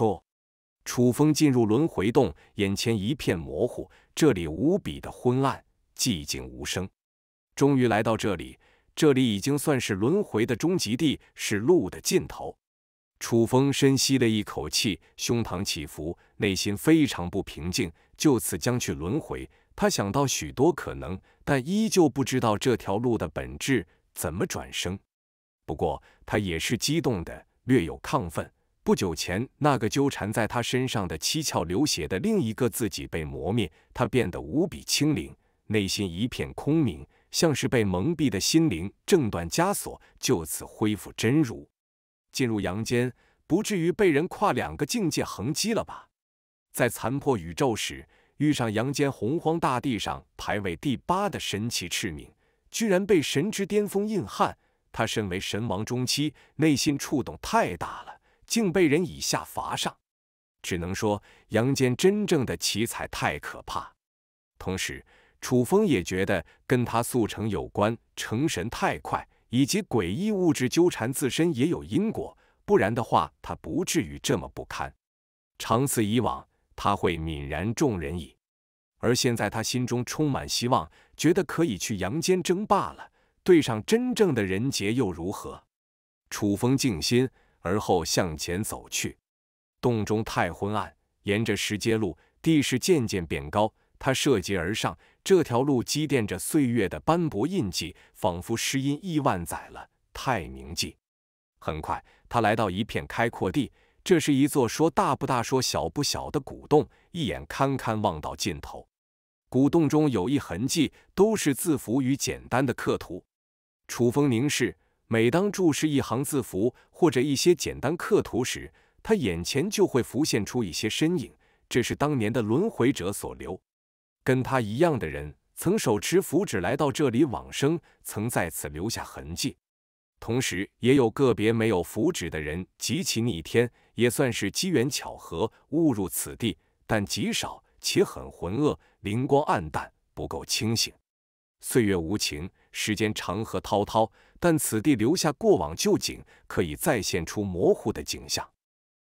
楚楚风进入轮回洞，眼前一片模糊，这里无比的昏暗，寂静无声。终于来到这里，这里已经算是轮回的终极地，是路的尽头。楚风深吸了一口气，胸膛起伏，内心非常不平静。就此将去轮回，他想到许多可能，但依旧不知道这条路的本质，怎么转生。不过他也是激动的，略有亢奋。不久前，那个纠缠在他身上的七窍流血的另一个自己被磨灭，他变得无比清灵，内心一片空明，像是被蒙蔽的心灵挣断枷锁，就此恢复真如。进入阳间，不至于被人跨两个境界横击了吧？在残破宇宙时遇上阳间洪荒大地上排位第八的神奇赤明，居然被神之巅峰硬汉，他身为神王中期，内心触动太大了。竟被人以下罚上，只能说杨坚真正的奇才太可怕。同时，楚风也觉得跟他速成有关，成神太快，以及诡异物质纠缠自身也有因果，不然的话他不至于这么不堪。长此以往，他会泯然众人矣。而现在他心中充满希望，觉得可以去阳间争霸了。对上真正的人杰又如何？楚风静心。而后向前走去，洞中太昏暗。沿着石阶路，地势渐渐变高，他涉阶而上。这条路积淀着岁月的斑驳印记，仿佛诗音亿万载了，太宁静。很快，他来到一片开阔地，这是一座说大不大、说小不小的古洞，一眼堪堪望到尽头。古洞中有一痕迹，都是字符与简单的刻图。楚风凝视。每当注视一行字符或者一些简单刻图时，他眼前就会浮现出一些身影，这是当年的轮回者所留。跟他一样的人，曾手持符纸来到这里往生，曾在此留下痕迹。同时，也有个别没有符纸的人极其逆天，也算是机缘巧合误入此地，但极少且很浑噩，灵光暗淡，不够清醒。岁月无情，时间长河滔滔。但此地留下过往旧景，可以再现出模糊的景象，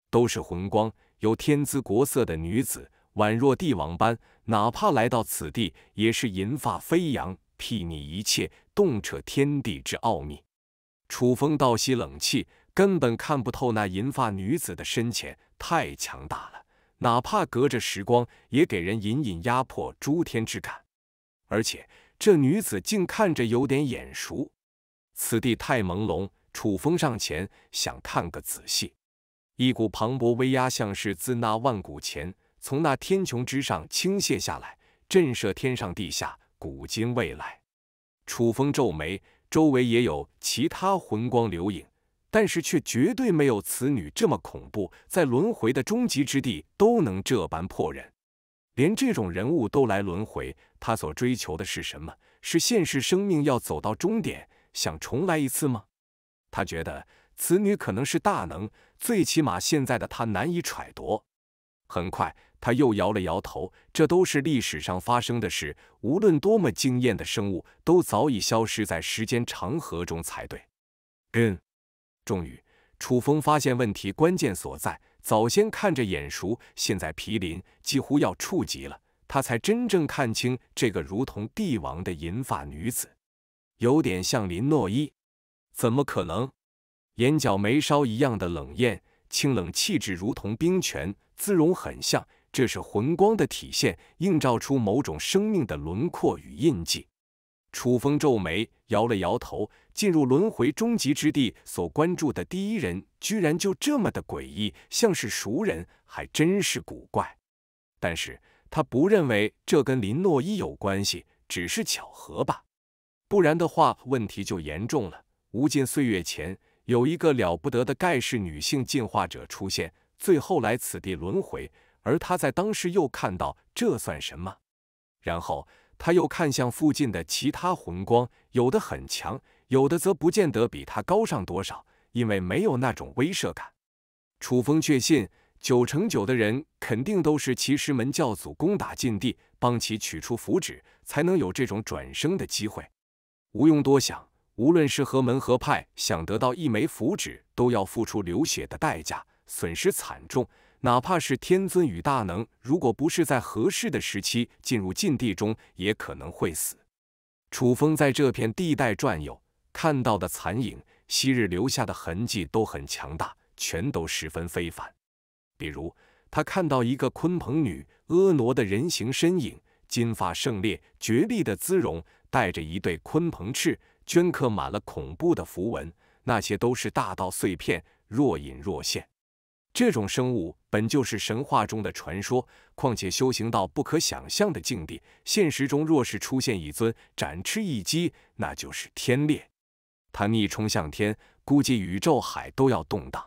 都是魂光，有天姿国色的女子，宛若帝王般，哪怕来到此地，也是银发飞扬，睥睨一切，洞彻天地之奥秘。楚风倒吸冷气，根本看不透那银发女子的深浅，太强大了，哪怕隔着时光，也给人隐隐压迫诸天之感。而且这女子竟看着有点眼熟。此地太朦胧，楚风上前想看个仔细。一股磅礴威压，像是自那万古前，从那天穹之上倾泻下来，震慑天上地下，古今未来。楚风皱眉，周围也有其他魂光留影，但是却绝对没有此女这么恐怖。在轮回的终极之地，都能这般破人，连这种人物都来轮回，他所追求的是什么？是现实生命要走到终点？想重来一次吗？他觉得此女可能是大能，最起码现在的他难以揣度。很快，他又摇了摇头，这都是历史上发生的事，无论多么惊艳的生物，都早已消失在时间长河中才对。嗯。终于，楚风发现问题关键所在。早先看着眼熟，现在毗邻几乎要触及了，他才真正看清这个如同帝王的银发女子。有点像林诺伊，怎么可能？眼角眉梢一样的冷艳，清冷气质如同冰泉，姿容很像，这是魂光的体现，映照出某种生命的轮廓与印记。楚风皱眉，摇了摇头。进入轮回终极之地所关注的第一人，居然就这么的诡异，像是熟人，还真是古怪。但是他不认为这跟林诺伊有关系，只是巧合吧。不然的话，问题就严重了。无尽岁月前，有一个了不得的盖世女性进化者出现，最后来此地轮回。而他在当时又看到这算什么？然后他又看向附近的其他魂光，有的很强，有的则不见得比他高上多少，因为没有那种威慑感。楚风确信，九成九的人肯定都是其师门教祖攻打禁地，帮其取出符纸，才能有这种转生的机会。不用多想，无论是何门何派，想得到一枚符纸，都要付出流血的代价，损失惨重。哪怕是天尊与大能，如果不是在合适的时期进入禁地中，也可能会死。楚风在这片地带转悠，看到的残影，昔日留下的痕迹都很强大，全都十分非凡。比如，他看到一个鲲鹏女，婀娜的人形身影，金发圣烈，绝丽的姿容。带着一对鲲鹏翅，镌刻满了恐怖的符文，那些都是大道碎片，若隐若现。这种生物本就是神话中的传说，况且修行到不可想象的境地，现实中若是出现一尊，展翅一击，那就是天裂。他逆冲向天，估计宇宙海都要动荡。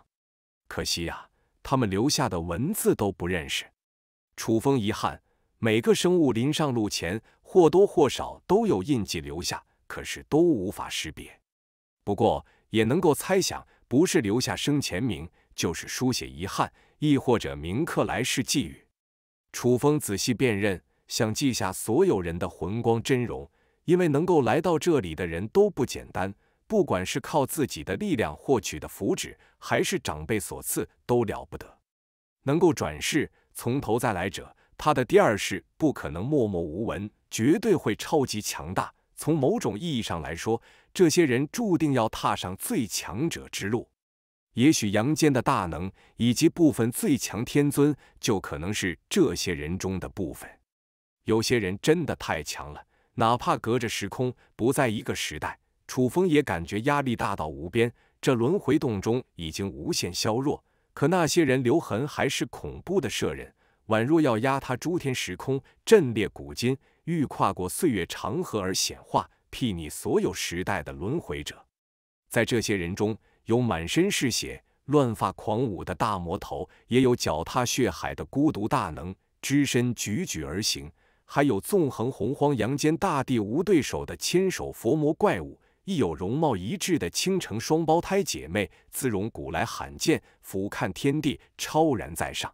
可惜呀，他们留下的文字都不认识。楚风遗憾，每个生物临上路前。或多或少都有印记留下，可是都无法识别。不过也能够猜想，不是留下生前名，就是书写遗憾，亦或者铭刻来世寄语。楚风仔细辨认，想记下所有人的魂光真容，因为能够来到这里的人都不简单。不管是靠自己的力量获取的福祉，还是长辈所赐，都了不得。能够转世，从头再来者，他的第二世不可能默默无闻。绝对会超级强大。从某种意义上来说，这些人注定要踏上最强者之路。也许阳间的大能以及部分最强天尊，就可能是这些人中的部分。有些人真的太强了，哪怕隔着时空，不在一个时代，楚风也感觉压力大到无边。这轮回洞中已经无限削弱，可那些人留痕还是恐怖的摄人。宛若要压塌诸天时空，震裂古今，欲跨过岁月长河而显化，睥睨所有时代的轮回者。在这些人中，有满身是血、乱发狂舞的大魔头，也有脚踏血海的孤独大能，只身踽踽而行；还有纵横洪荒、阳间大地无对手的千手佛魔怪物，亦有容貌一致的倾城双胞胎姐妹，姿容古来罕见，俯瞰天地，超然在上。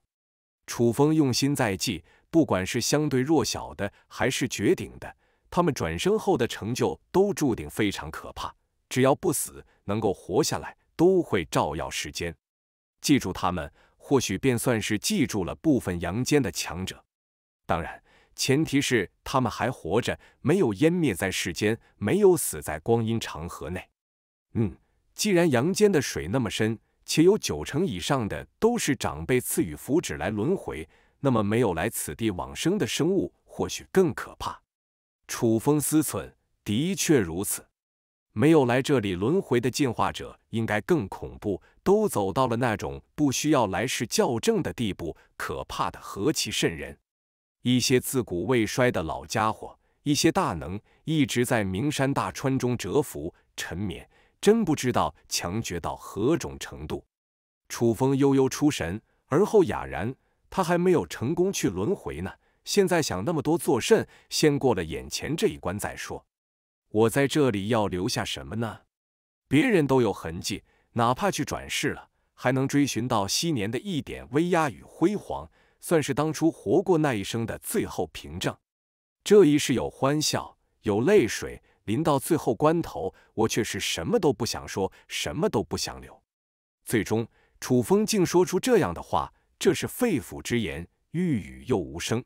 楚风用心在计，不管是相对弱小的，还是绝顶的，他们转生后的成就都注定非常可怕。只要不死，能够活下来，都会照耀世间。记住他们，或许便算是记住了部分阳间的强者。当然，前提是他们还活着，没有湮灭在世间，没有死在光阴长河内。嗯，既然阳间的水那么深。且有九成以上的都是长辈赐予符纸来轮回，那么没有来此地往生的生物或许更可怕。楚风思忖，的确如此，没有来这里轮回的进化者应该更恐怖，都走到了那种不需要来世校正的地步，可怕的何其渗人！一些自古未衰的老家伙，一些大能，一直在名山大川中蛰伏沉眠。真不知道强绝到何种程度。楚风悠悠出神，而后哑然。他还没有成功去轮回呢，现在想那么多作甚？先过了眼前这一关再说。我在这里要留下什么呢？别人都有痕迹，哪怕去转世了，还能追寻到昔年的一点威压与辉煌，算是当初活过那一生的最后凭证。这一世有欢笑，有泪水。临到最后关头，我却是什么都不想说，什么都不想留。最终，楚风竟说出这样的话，这是肺腑之言，欲语又无声。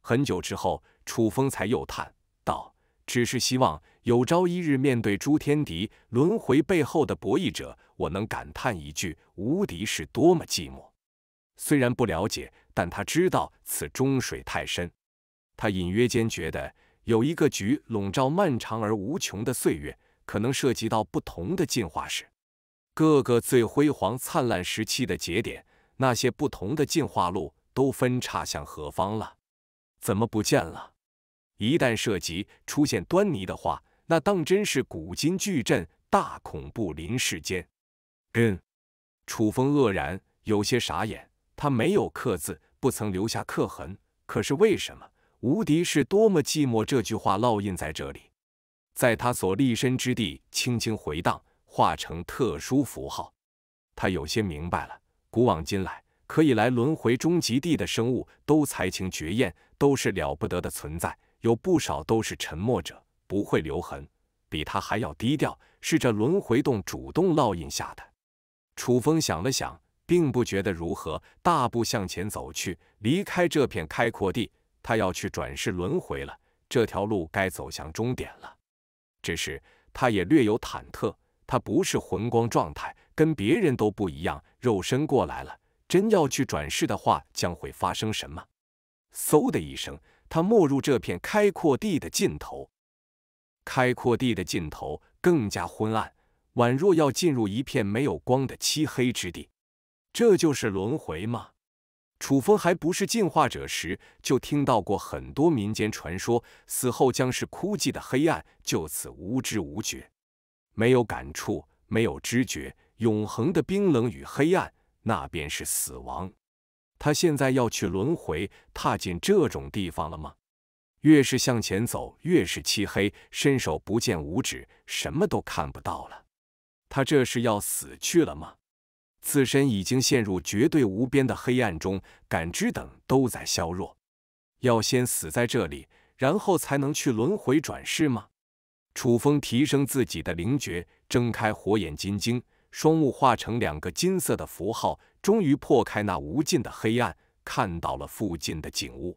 很久之后，楚风才又叹道：“只是希望有朝一日面对诸天敌轮回背后的博弈者，我能感叹一句：无敌是多么寂寞。”虽然不了解，但他知道此中水太深。他隐约间觉得。有一个局笼罩漫长而无穷的岁月，可能涉及到不同的进化史，各个最辉煌灿烂时期的节点，那些不同的进化路都分叉向何方了？怎么不见了？一旦涉及出现端倪的话，那当真是古今巨震，大恐怖临世间。嗯，楚风愕然，有些傻眼。他没有刻字，不曾留下刻痕，可是为什么？“无敌是多么寂寞”这句话烙印在这里，在他所立身之地轻轻回荡，化成特殊符号。他有些明白了，古往今来可以来轮回终极地的生物都才情绝艳，都是了不得的存在。有不少都是沉默者，不会留痕，比他还要低调。是这轮回洞主动烙印下的。楚风想了想，并不觉得如何，大步向前走去，离开这片开阔地。他要去转世轮回了，这条路该走向终点了。只是他也略有忐忑，他不是魂光状态，跟别人都不一样。肉身过来了，真要去转世的话，将会发生什么？嗖的一声，他没入这片开阔地的尽头。开阔地的尽头更加昏暗，宛若要进入一片没有光的漆黑之地。这就是轮回吗？楚风还不是进化者时，就听到过很多民间传说，死后将是枯寂的黑暗，就此无知无觉，没有感触，没有知觉，永恒的冰冷与黑暗，那便是死亡。他现在要去轮回，踏进这种地方了吗？越是向前走，越是漆黑，伸手不见五指，什么都看不到了。他这是要死去了吗？自身已经陷入绝对无边的黑暗中，感知等都在削弱。要先死在这里，然后才能去轮回转世吗？楚风提升自己的灵觉，睁开火眼金睛，双目化成两个金色的符号，终于破开那无尽的黑暗，看到了附近的景物。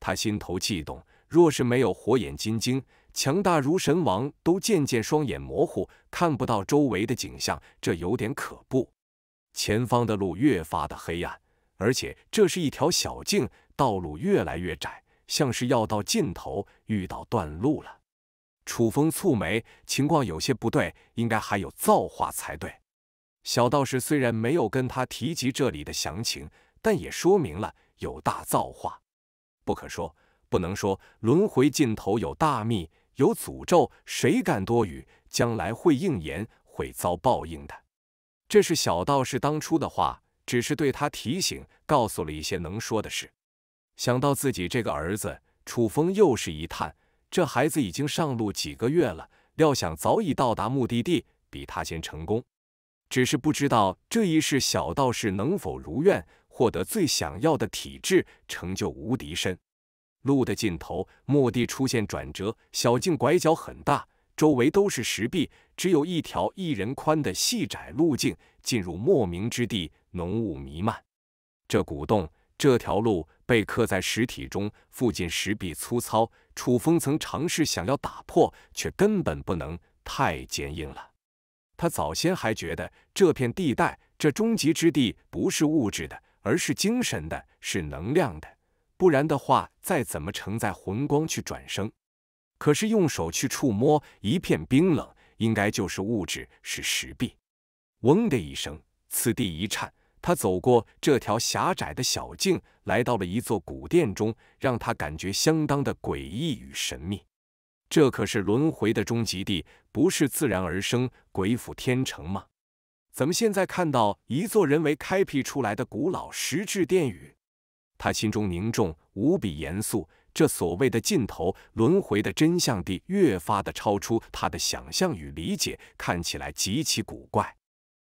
他心头悸动，若是没有火眼金睛，强大如神王都渐渐双眼模糊，看不到周围的景象，这有点可怖。前方的路越发的黑暗，而且这是一条小径，道路越来越窄，像是要到尽头，遇到断路了。楚风蹙眉，情况有些不对，应该还有造化才对。小道士虽然没有跟他提及这里的详情，但也说明了有大造化。不可说，不能说，轮回尽头有大秘，有诅咒，谁敢多语，将来会应验，会遭报应的。这是小道士当初的话，只是对他提醒，告诉了一些能说的事。想到自己这个儿子，楚风又是一叹，这孩子已经上路几个月了，料想早已到达目的地，比他先成功。只是不知道这一世小道士能否如愿获得最想要的体质，成就无敌身。路的尽头，墓地出现转折，小径拐角很大。周围都是石壁，只有一条一人宽的细窄路径进入莫名之地，浓雾弥漫。这古洞，这条路被刻在石体中，附近石壁粗糙。楚风曾尝试想要打破，却根本不能，太坚硬了。他早先还觉得这片地带，这终极之地不是物质的，而是精神的，是能量的，不然的话，再怎么承载魂光去转生。可是用手去触摸，一片冰冷，应该就是物质，是石壁。嗡的一声，此地一颤，他走过这条狭窄的小径，来到了一座古殿中，让他感觉相当的诡异与神秘。这可是轮回的终极地，不是自然而生、鬼斧天成吗？怎么现在看到一座人为开辟出来的古老石质殿宇？他心中凝重，无比严肃。这所谓的尽头轮回的真相，地越发的超出他的想象与理解，看起来极其古怪。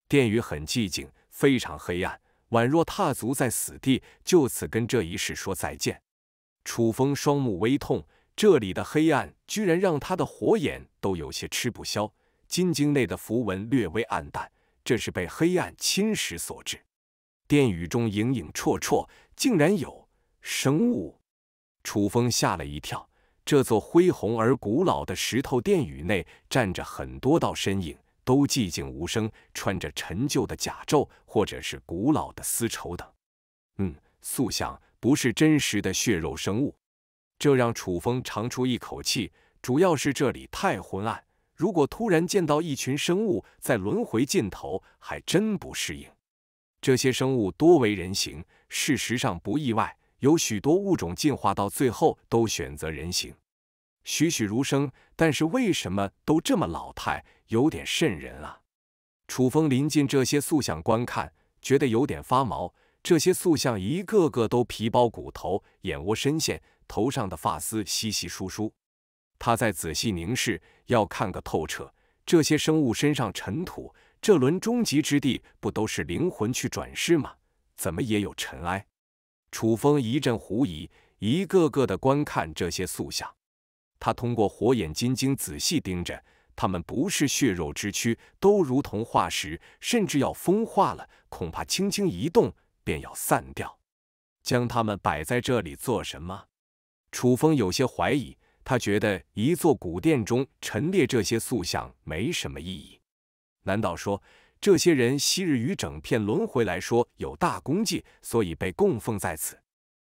殿宇很寂静，非常黑暗，宛若踏足在死地，就此跟这一世说再见。楚风双目微痛，这里的黑暗居然让他的火眼都有些吃不消，金晶内的符文略微暗淡，这是被黑暗侵蚀所致。殿宇中影影绰绰，竟然有生物。楚风吓了一跳，这座恢宏而古老的石头殿宇内站着很多道身影，都寂静无声，穿着陈旧的甲胄或者是古老的丝绸等。嗯，塑像不是真实的血肉生物，这让楚风长出一口气。主要是这里太昏暗，如果突然见到一群生物在轮回尽头，还真不适应。这些生物多为人形，事实上不意外。有许多物种进化到最后都选择人形，栩栩如生。但是为什么都这么老态，有点瘆人啊？楚风临近这些塑像观看，觉得有点发毛。这些塑像一个个都皮包骨头，眼窝深陷，头上的发丝稀稀疏疏。他在仔细凝视，要看个透彻。这些生物身上尘土，这轮终极之地不都是灵魂去转世吗？怎么也有尘埃？楚风一阵狐疑，一个个的观看这些塑像。他通过火眼金睛仔细盯着，他们不是血肉之躯，都如同化石，甚至要风化了，恐怕轻轻一动便要散掉。将他们摆在这里做什么？楚风有些怀疑。他觉得一座古殿中陈列这些塑像没什么意义。难道说？这些人昔日于整片轮回来说有大功绩，所以被供奉在此。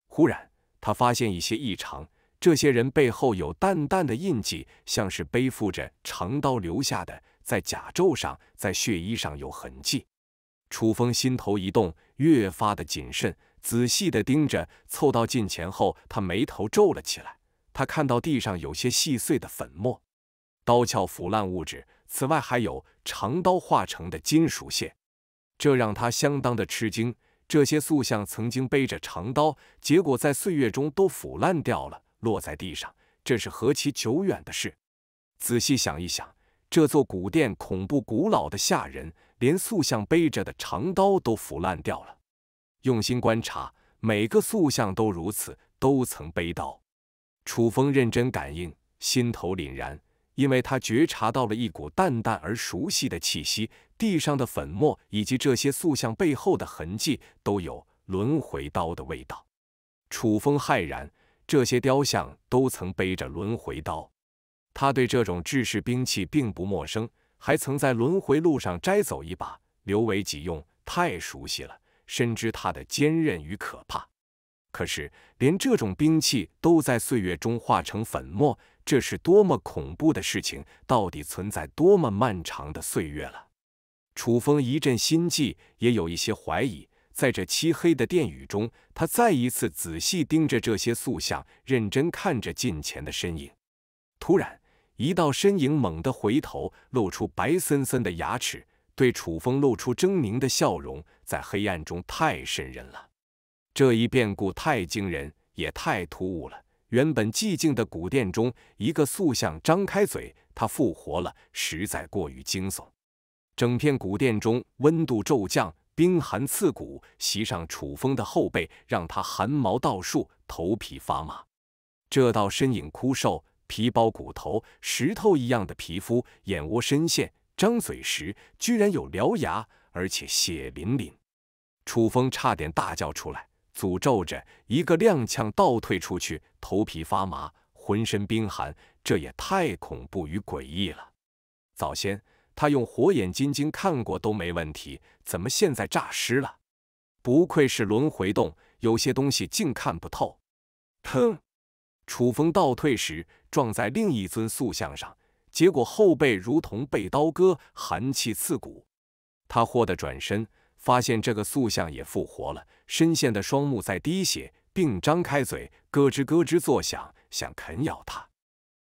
忽然，他发现一些异常，这些人背后有淡淡的印记，像是背负着长刀留下的，在甲胄上，在血衣上有痕迹。楚风心头一动，越发的谨慎，仔细的盯着，凑到近前后，他眉头皱了起来。他看到地上有些细碎的粉末，刀鞘腐烂物质，此外还有。长刀化成的金属线，这让他相当的吃惊。这些塑像曾经背着长刀，结果在岁月中都腐烂掉了，落在地上。这是何其久远的事！仔细想一想，这座古殿恐怖古老的吓人，连塑像背着的长刀都腐烂掉了。用心观察，每个塑像都如此，都曾背刀。楚风认真感应，心头凛然。因为他觉察到了一股淡淡而熟悉的气息，地上的粉末以及这些塑像背后的痕迹都有轮回刀的味道。楚风骇然，这些雕像都曾背着轮回刀。他对这种制式兵器并不陌生，还曾在轮回路上摘走一把，留为己用。太熟悉了，深知它的坚韧与可怕。可是，连这种兵器都在岁月中化成粉末。这是多么恐怖的事情！到底存在多么漫长的岁月了？楚风一阵心悸，也有一些怀疑。在这漆黑的殿宇中，他再一次仔细盯着这些塑像，认真看着近前的身影。突然，一道身影猛地回头，露出白森森的牙齿，对楚风露出狰狞的笑容，在黑暗中太渗人了。这一变故太惊人，也太突兀了。原本寂静的古殿中，一个塑像张开嘴，他复活了，实在过于惊悚。整片古殿中温度骤降，冰寒刺骨，袭上楚风的后背，让他寒毛倒竖，头皮发麻。这道身影枯瘦，皮包骨头，石头一样的皮肤，眼窝深陷，张嘴时居然有獠牙，而且血淋淋。楚风差点大叫出来。诅咒着，一个踉跄倒退出去，头皮发麻，浑身冰寒，这也太恐怖与诡异了。早先他用火眼金睛看过都没问题，怎么现在诈尸了？不愧是轮回洞，有些东西竟看不透。疼！楚风倒退时撞在另一尊塑像上，结果后背如同被刀割，寒气刺骨。他豁得转身。发现这个塑像也复活了，深陷的双目在滴血，并张开嘴咯吱咯吱作响，想啃咬他。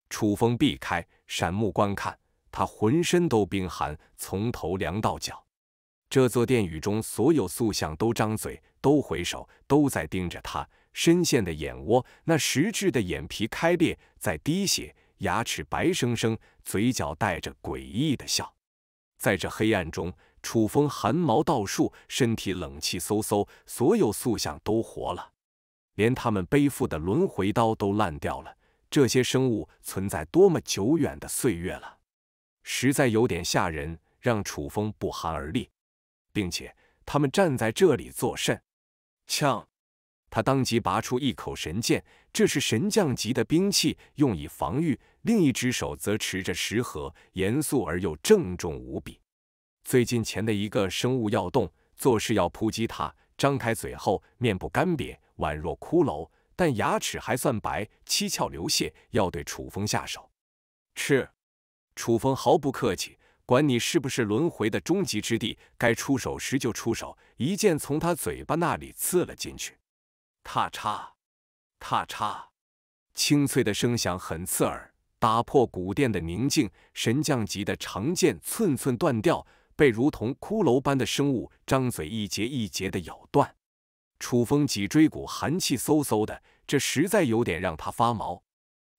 楚风避开，闪目观看，他浑身都冰寒，从头凉到脚。这座殿宇中所有塑像都张嘴，都回首，都在盯着他。深陷的眼窝，那实质的眼皮开裂，在滴血，牙齿白生生，嘴角带着诡异的笑。在这黑暗中，楚风寒毛倒竖，身体冷气嗖嗖，所有塑像都活了，连他们背负的轮回刀都烂掉了。这些生物存在多么久远的岁月了，实在有点吓人，让楚风不寒而栗。并且他们站在这里作甚？呛！他当即拔出一口神剑，这是神将级的兵器，用以防御。另一只手则持着石盒，严肃而又郑重无比。最近前的一个生物要动，做事要扑击他，张开嘴，后面部干瘪，宛若骷髅，但牙齿还算白，七窍流血，要对楚风下手。吃，楚风毫不客气，管你是不是轮回的终极之地，该出手时就出手，一剑从他嘴巴那里刺了进去。咔嚓，咔嚓，清脆的声响很刺耳。打破古殿的宁静，神将级的长剑寸寸断掉，被如同骷髅般的生物张嘴一节一节的咬断。楚风脊椎骨寒气嗖嗖的，这实在有点让他发毛。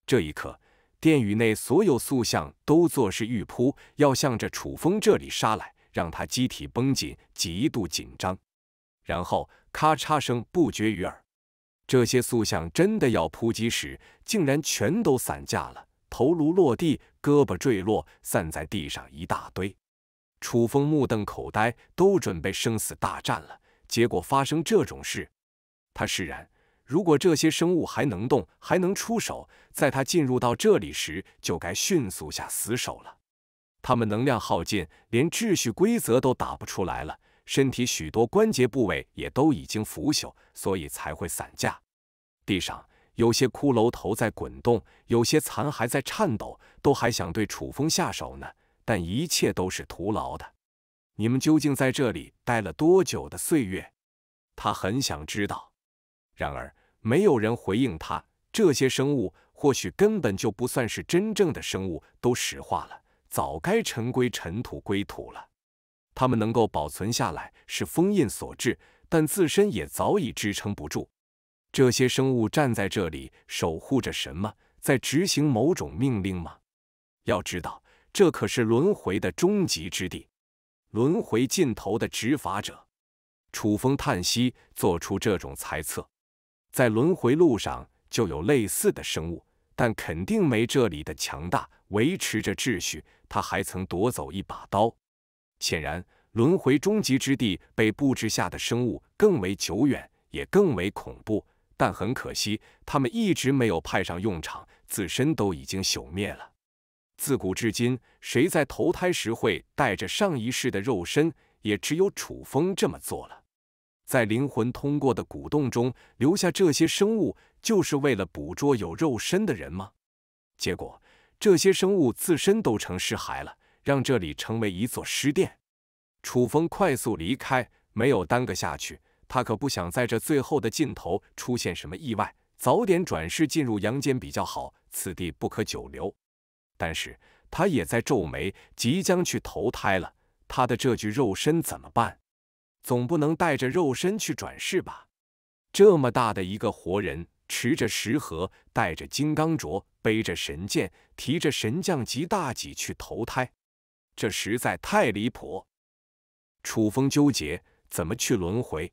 这一刻，殿宇内所有塑像都作势欲扑，要向着楚风这里杀来，让他机体绷紧，极度紧张。然后咔嚓声不绝于耳，这些塑像真的要扑击时，竟然全都散架了。头颅落地，胳膊坠落，散在地上一大堆。楚风目瞪口呆，都准备生死大战了，结果发生这种事。他释然，如果这些生物还能动，还能出手，在他进入到这里时，就该迅速下死手了。他们能量耗尽，连秩序规则都打不出来了，身体许多关节部位也都已经腐朽，所以才会散架。地上。有些骷髅头在滚动，有些残骸在颤抖，都还想对楚风下手呢，但一切都是徒劳的。你们究竟在这里待了多久的岁月？他很想知道。然而，没有人回应他。这些生物或许根本就不算是真正的生物，都石化了，早该尘归尘，土归土了。他们能够保存下来，是封印所致，但自身也早已支撑不住。这些生物站在这里守护着什么？在执行某种命令吗？要知道，这可是轮回的终极之地，轮回尽头的执法者。楚风叹息，做出这种猜测。在轮回路上就有类似的生物，但肯定没这里的强大。维持着秩序，他还曾夺走一把刀。显然，轮回终极之地被布置下的生物更为久远，也更为恐怖。但很可惜，他们一直没有派上用场，自身都已经朽灭了。自古至今，谁在投胎时会带着上一世的肉身？也只有楚风这么做了。在灵魂通过的古洞中留下这些生物，就是为了捕捉有肉身的人吗？结果这些生物自身都成尸骸了，让这里成为一座尸殿。楚风快速离开，没有耽搁下去。他可不想在这最后的尽头出现什么意外，早点转世进入阳间比较好，此地不可久留。但是他也在皱眉，即将去投胎了，他的这具肉身怎么办？总不能带着肉身去转世吧？这么大的一个活人，持着石盒，带着金刚镯，背着神剑，提着神将级大戟去投胎，这实在太离谱。楚风纠结，怎么去轮回？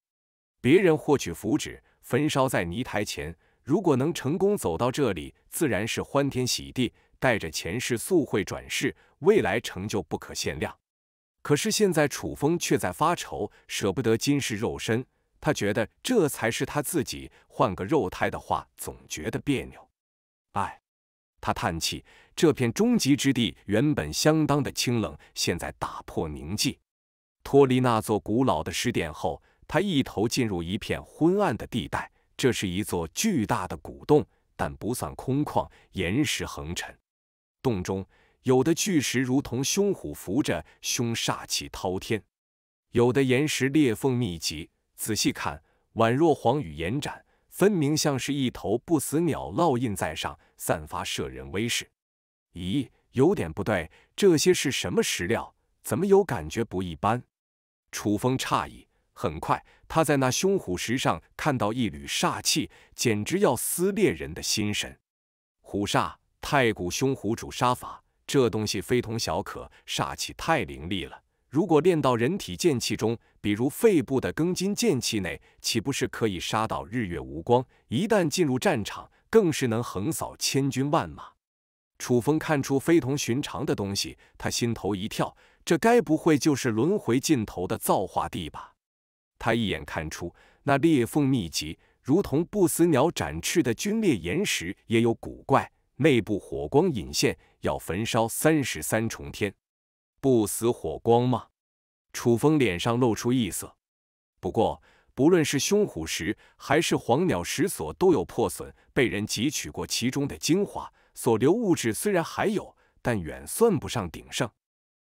别人获取符纸，焚烧在泥台前。如果能成功走到这里，自然是欢天喜地，带着前世宿慧转世，未来成就不可限量。可是现在楚风却在发愁，舍不得今世肉身。他觉得这才是他自己，换个肉胎的话，总觉得别扭。哎，他叹气。这片终极之地原本相当的清冷，现在打破宁静，脱离那座古老的石殿后。他一头进入一片昏暗的地带，这是一座巨大的古洞，但不算空旷，岩石横陈。洞中有的巨石如同凶虎伏着，凶煞气滔天；有的岩石裂缝密集，仔细看宛若黄雨延展，分明像是一头不死鸟烙印在上，散发摄人威势。咦，有点不对，这些是什么石料？怎么有感觉不一般？楚风诧异。很快，他在那凶虎石上看到一缕煞气，简直要撕裂人的心神。虎煞，太古凶虎主杀法，这东西非同小可，煞气太凌厉了。如果练到人体剑气中，比如肺部的庚金剑气内，岂不是可以杀到日月无光？一旦进入战场，更是能横扫千军万马。楚风看出非同寻常的东西，他心头一跳，这该不会就是轮回尽头的造化地吧？他一眼看出，那裂缝密集，如同不死鸟展翅的皲裂岩石也有古怪，内部火光隐现，要焚烧三十三重天，不死火光吗？楚风脸上露出异色。不过，不论是凶虎石还是黄鸟石锁都有破损，被人汲取过其中的精华，所留物质虽然还有，但远算不上鼎盛。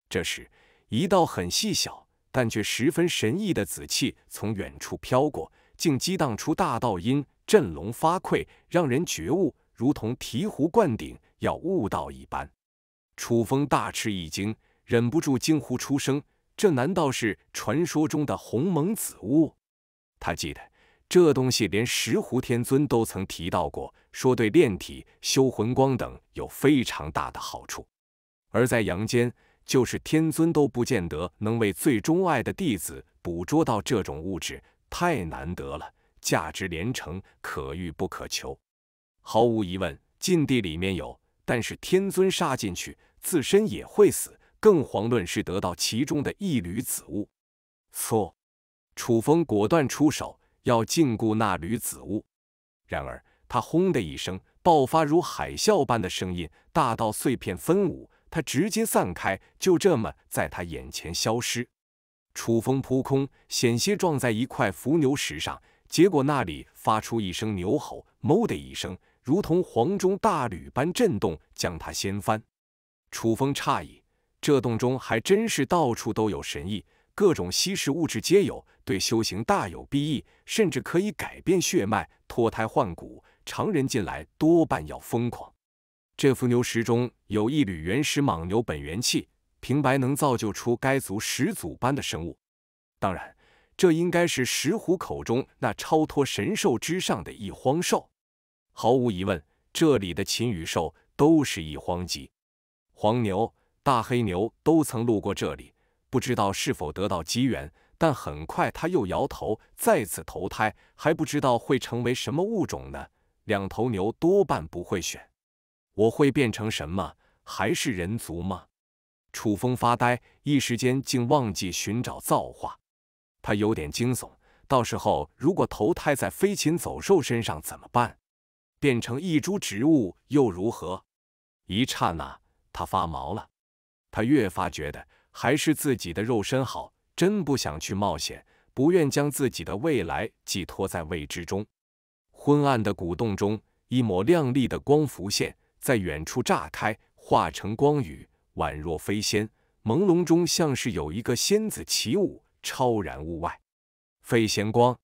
这时，一道很细小。但却十分神异的紫气从远处飘过，竟激荡出大道音，振聋发聩，让人觉悟，如同醍醐灌顶，要悟道一般。楚风大吃一惊，忍不住惊呼出声：“这难道是传说中的鸿蒙紫雾？”他记得这东西连石湖天尊都曾提到过，说对炼体、修魂光等有非常大的好处。而在阳间。就是天尊都不见得能为最钟爱的弟子捕捉到这种物质，太难得了，价值连城，可遇不可求。毫无疑问，禁地里面有，但是天尊杀进去，自身也会死，更遑论是得到其中的一缕子物。错！楚风果断出手，要禁锢那缕子物。然而，他轰的一声，爆发如海啸般的声音，大到碎片纷舞。他直接散开，就这么在他眼前消失。楚风扑空，险些撞在一块伏牛石上，结果那里发出一声牛吼，哞的一声，如同黄钟大吕般震动，将他掀翻。楚风诧异，这洞中还真是到处都有神异，各种稀世物质皆有，对修行大有裨益，甚至可以改变血脉，脱胎换骨。常人进来多半要疯狂。这伏牛石中有一缕原始莽牛本源气，平白能造就出该族始祖般的生物。当然，这应该是石虎口中那超脱神兽之上的一荒兽。毫无疑问，这里的禽与兽都是一荒级。黄牛、大黑牛都曾路过这里，不知道是否得到机缘。但很快他又摇头，再次投胎，还不知道会成为什么物种呢。两头牛多半不会选。我会变成什么？还是人族吗？楚风发呆，一时间竟忘记寻找造化。他有点惊悚，到时候如果投胎在飞禽走兽身上怎么办？变成一株植物又如何？一刹那，他发毛了。他越发觉得还是自己的肉身好，真不想去冒险，不愿将自己的未来寄托在未知中。昏暗的古洞中，一抹亮丽的光浮现。在远处炸开，化成光雨，宛若飞仙。朦胧中，像是有一个仙子起舞，超然物外。飞仙光，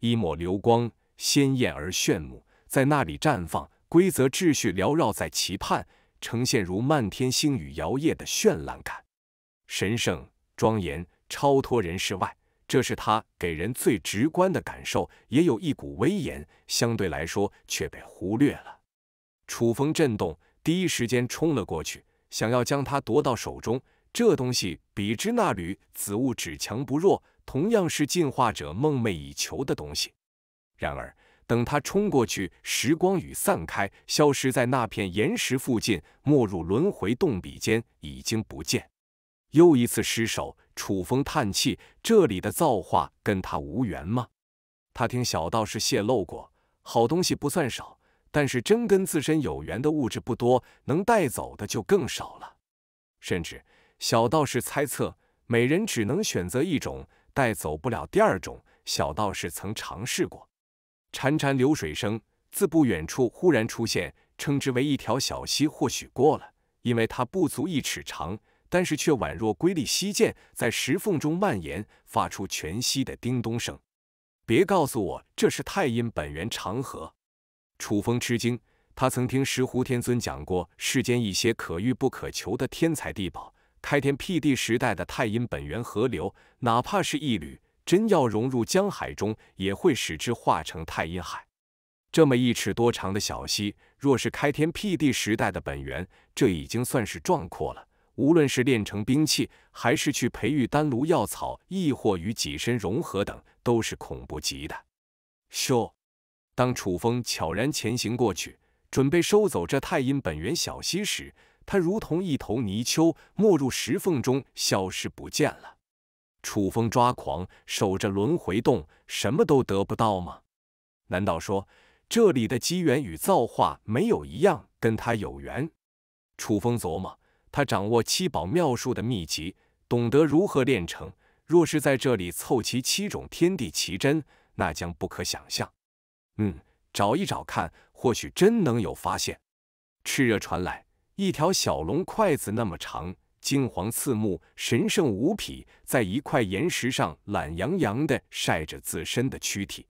一抹流光，鲜艳而炫目，在那里绽放。规则秩序缭绕在其畔，呈现如漫天星雨摇曳的绚烂感，神圣庄严，超脱人世外。这是他给人最直观的感受，也有一股威严，相对来说却被忽略了。楚风震动，第一时间冲了过去，想要将它夺到手中。这东西比之那缕紫雾只强不弱，同样是进化者梦寐以求的东西。然而，等他冲过去，时光雨散开，消失在那片岩石附近，没入轮回洞笔间，已经不见。又一次失手，楚风叹气：这里的造化跟他无缘吗？他听小道士泄露过，好东西不算少。但是真跟自身有缘的物质不多，能带走的就更少了。甚至小道士猜测，每人只能选择一种，带走不了第二种。小道士曾尝试过。潺潺流水声自不远处忽然出现，称之为一条小溪，或许过了，因为它不足一尺长，但是却宛若瑰丽溪涧，在石缝中蔓延，发出全息的叮咚声。别告诉我这是太阴本源长河。楚风吃惊，他曾听石狐天尊讲过世间一些可遇不可求的天才地宝。开天辟地时代的太阴本源河流，哪怕是一缕，真要融入江海中，也会使之化成太阴海。这么一尺多长的小溪，若是开天辟地时代的本源，这已经算是壮阔了。无论是炼成兵器，还是去培育丹炉药草，亦或与己身融合等，都是恐怖极的。咻。当楚风悄然前行过去，准备收走这太阴本源小溪时，他如同一头泥鳅，没入石缝中，消失不见了。楚风抓狂，守着轮回洞，什么都得不到吗？难道说这里的机缘与造化没有一样跟他有缘？楚风琢磨，他掌握七宝妙术的秘籍，懂得如何炼成。若是在这里凑齐七种天地奇珍，那将不可想象。嗯，找一找看，或许真能有发现。炽热传来，一条小龙，筷子那么长，金黄刺目，神圣无匹，在一块岩石上懒洋洋地晒着自身的躯体。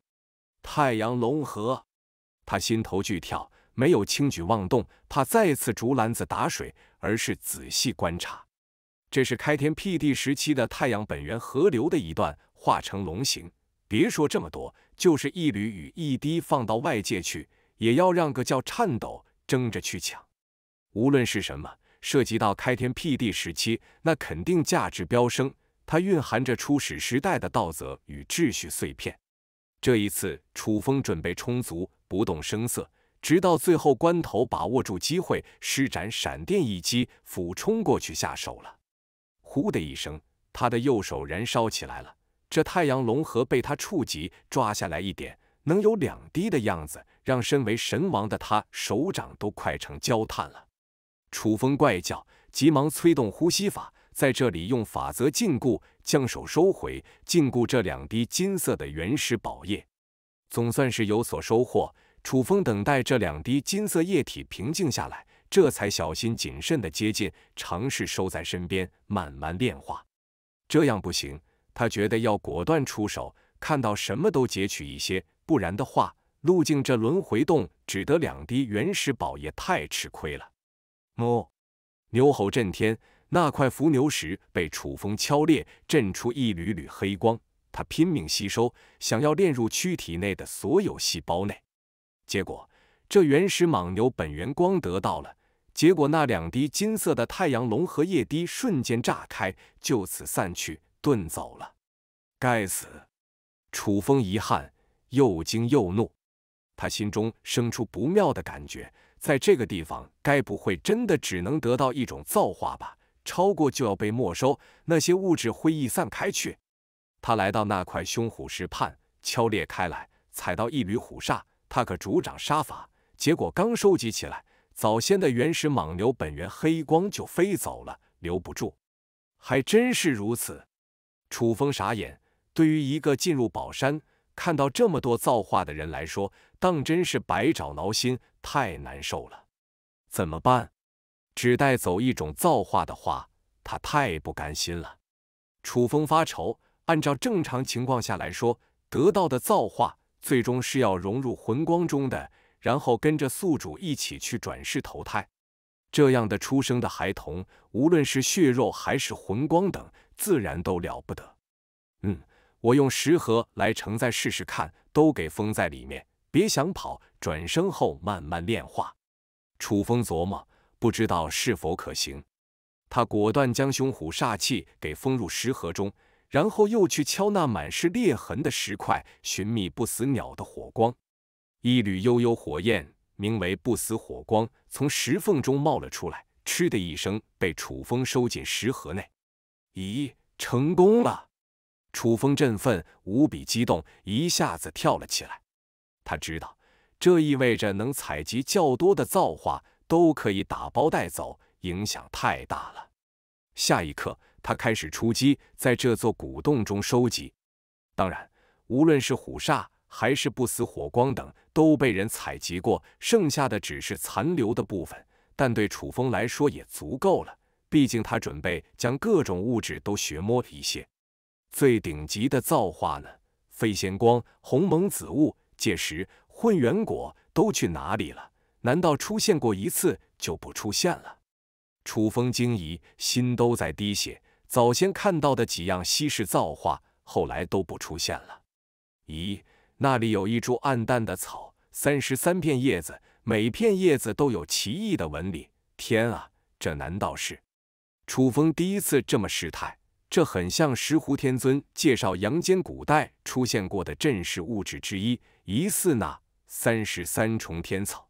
太阳龙河，他心头剧跳，没有轻举妄动，怕再次竹篮子打水，而是仔细观察。这是开天辟地时期的太阳本源河流的一段，化成龙形。别说这么多。就是一缕雨，一滴放到外界去，也要让个叫颤抖争着去抢。无论是什么，涉及到开天辟地时期，那肯定价值飙升。它蕴含着初始时代的道则与秩序碎片。这一次，楚风准备充足，不动声色，直到最后关头，把握住机会，施展闪电一击，俯冲过去下手了。呼的一声，他的右手燃烧起来了。这太阳龙核被他触及，抓下来一点，能有两滴的样子，让身为神王的他手掌都快成焦炭了。楚风怪叫，急忙催动呼吸法，在这里用法则禁锢，将手收回，禁锢这两滴金色的原始宝液。总算是有所收获。楚风等待这两滴金色液体平静下来，这才小心谨慎的接近，尝试收在身边，慢慢炼化。这样不行。他觉得要果断出手，看到什么都截取一些，不然的话，路径这轮回洞只得两滴原始宝液太吃亏了。哞！牛吼震天，那块伏牛石被楚风敲裂，震出一缕缕黑光。他拼命吸收，想要炼入躯体内的所有细胞内。结果，这原始莽牛本源光得到了。结果，那两滴金色的太阳龙和液滴瞬间炸开，就此散去。遁走了，该死！楚风遗憾，又惊又怒。他心中生出不妙的感觉，在这个地方，该不会真的只能得到一种造化吧？超过就要被没收，那些物质会逸散开去。他来到那块凶虎石畔，敲裂开来，踩到一缕虎煞。他可主掌杀伐。结果刚收集起来，早先的原始蟒牛本源黑光就飞走了，留不住。还真是如此。楚风傻眼，对于一个进入宝山看到这么多造化的人来说，当真是百爪挠心，太难受了。怎么办？只带走一种造化的话，他太不甘心了。楚风发愁，按照正常情况下来说，得到的造化最终是要融入魂光中的，然后跟着宿主一起去转世投胎。这样的出生的孩童，无论是血肉还是魂光等。自然都了不得。嗯，我用石盒来承载试试看，都给封在里面，别想跑。转身后慢慢炼化。楚风琢磨，不知道是否可行。他果断将雄虎煞气给封入石盒中，然后又去敲那满是裂痕的石块，寻觅不死鸟的火光。一缕悠悠火焰，名为不死火光，从石缝中冒了出来，嗤的一声，被楚风收进石盒内。咦，成功了！楚风振奋无比，激动，一下子跳了起来。他知道这意味着能采集较多的造化都可以打包带走，影响太大了。下一刻，他开始出击，在这座古洞中收集。当然，无论是虎煞还是不死火光等，都被人采集过，剩下的只是残留的部分，但对楚风来说也足够了。毕竟他准备将各种物质都学摸一些，最顶级的造化呢？飞仙光、鸿蒙紫雾，界石、混元果都去哪里了？难道出现过一次就不出现了？楚风惊疑，心都在滴血。早先看到的几样稀世造化，后来都不出现了。咦，那里有一株暗淡的草，三十三片叶子，每片叶子都有奇异的纹理。天啊，这难道是？楚风第一次这么失态，这很像石湖天尊介绍阳间古代出现过的阵式物质之一，疑似那三十三重天草。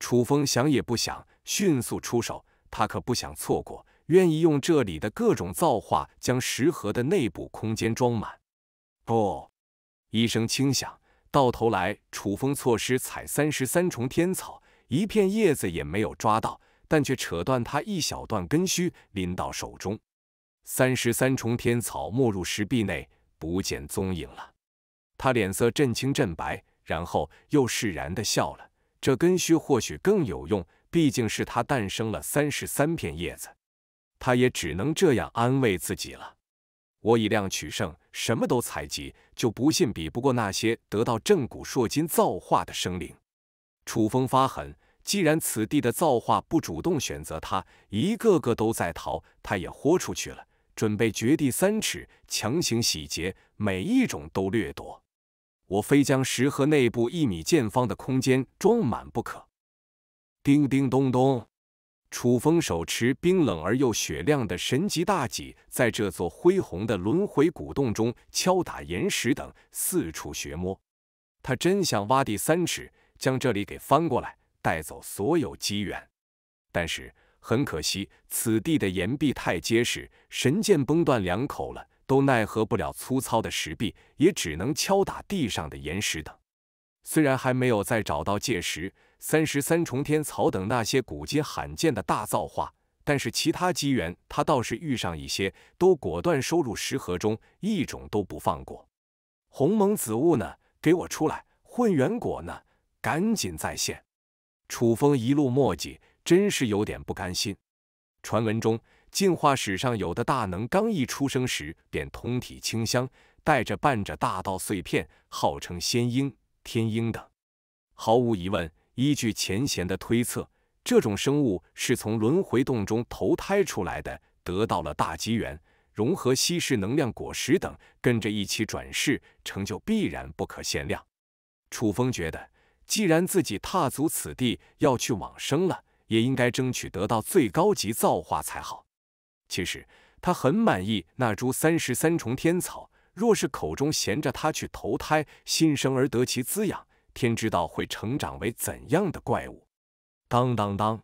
楚风想也不想，迅速出手，他可不想错过，愿意用这里的各种造化将石盒的内部空间装满。不，一声轻响，到头来楚风错失采三十三重天草，一片叶子也没有抓到。但却扯断他一小段根须，拎到手中。三十三重天草没入石壁内，不见踪影了。他脸色震青震白，然后又释然地笑了。这根须或许更有用，毕竟是它诞生了三十三片叶子。他也只能这样安慰自己了。我以量取胜，什么都采集，就不信比不过那些得到正骨烁金造化的生灵。楚风发狠。既然此地的造化不主动选择他，一个个都在逃，他也豁出去了，准备掘地三尺，强行洗劫，每一种都掠夺。我非将石盒内部一米见方的空间装满不可。叮叮咚咚，楚风手持冰冷而又雪亮的神级大戟，在这座恢宏的轮回古洞中敲打岩石等，四处寻摸。他真想挖地三尺，将这里给翻过来。带走所有机缘，但是很可惜，此地的岩壁太结实，神剑崩断两口了，都奈何不了粗糙的石壁，也只能敲打地上的岩石等。虽然还没有再找到界石、三十三重天草等那些古今罕见的大造化，但是其他机缘他倒是遇上一些，都果断收入石盒中，一种都不放过。鸿蒙紫雾呢？给我出来！混元果呢？赶紧再现！楚风一路墨迹，真是有点不甘心。传闻中，进化史上有的大能刚一出生时便通体清香，带着伴着大道碎片，号称仙鹰、天鹰等。毫无疑问，依据前贤的推测，这种生物是从轮回洞中投胎出来的，得到了大机缘，融合稀世能量果实等，跟着一起转世，成就必然不可限量。楚风觉得。既然自己踏足此地要去往生了，也应该争取得到最高级造化才好。其实他很满意那株三十三重天草，若是口中衔着它去投胎，新生而得其滋养，天知道会成长为怎样的怪物。当当当！